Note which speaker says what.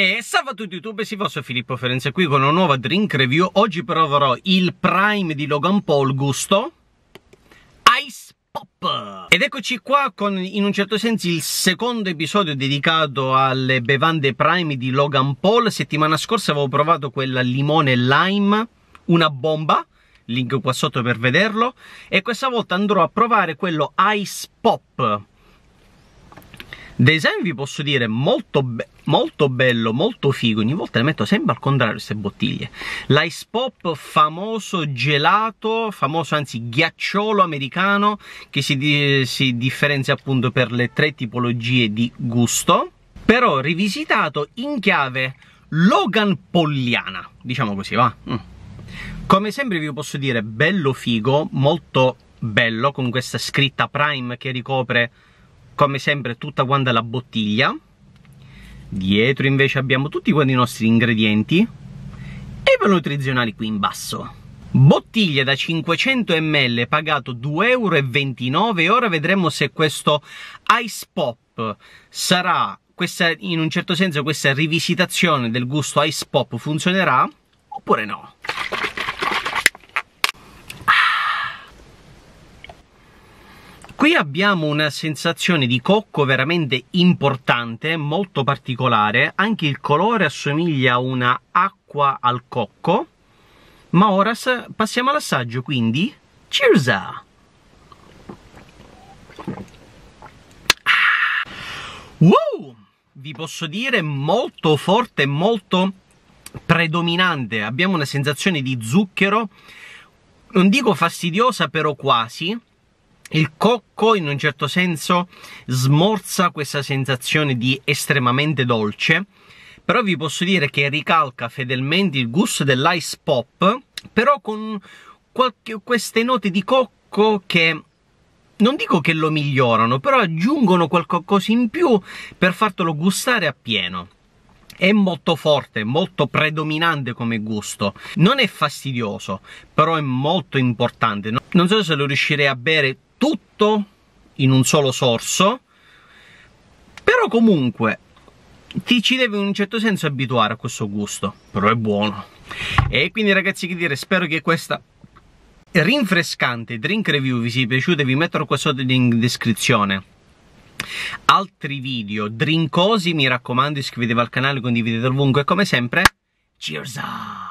Speaker 1: E salve a tutti YouTube, si vostro Filippo Ferenze qui con una nuova drink review. Oggi proverò il Prime di Logan Paul Gusto Ice Pop. Ed eccoci qua con in un certo senso il secondo episodio dedicato alle bevande Prime di Logan Paul. Settimana scorsa avevo provato quella limone lime, una bomba link qua sotto per vederlo e questa volta andrò a provare quello Ice Pop design vi posso dire molto, be molto bello, molto figo, ogni volta le metto sempre al contrario queste bottiglie. L'ice pop famoso gelato, famoso anzi ghiacciolo americano, che si, di si differenzia appunto per le tre tipologie di gusto, però rivisitato in chiave Logan Polliana, diciamo così va. Mm. Come sempre vi posso dire bello figo, molto bello con questa scritta Prime che ricopre come sempre tutta quanta la bottiglia dietro invece abbiamo tutti quanti i nostri ingredienti e i valori nutrizionali qui in basso bottiglia da 500 ml pagato 2,29 euro ora vedremo se questo Ice Pop sarà, questa, in un certo senso questa rivisitazione del gusto Ice Pop funzionerà oppure no. Qui abbiamo una sensazione di cocco veramente importante, molto particolare, anche il colore assomiglia a una acqua al cocco, ma ora passiamo all'assaggio, quindi cheers! Ah! Wow! Vi posso dire molto forte, molto predominante, abbiamo una sensazione di zucchero, non dico fastidiosa però quasi, il cocco in un certo senso smorza questa sensazione di estremamente dolce, però vi posso dire che ricalca fedelmente il gusto dell'ice pop, però con qualche, queste note di cocco che non dico che lo migliorano, però aggiungono qualcosa in più per fartelo gustare appieno. È molto forte, molto predominante come gusto. Non è fastidioso, però è molto importante. Non so se lo riuscirei a bere tutto in un solo sorso però comunque ti ci devi in un certo senso abituare a questo gusto però è buono e quindi ragazzi che dire spero che questa rinfrescante drink review vi sia piaciuta vi metterò qua sotto in descrizione altri video drinkosi mi raccomando iscrivetevi al canale condividete ovunque e come sempre cheers up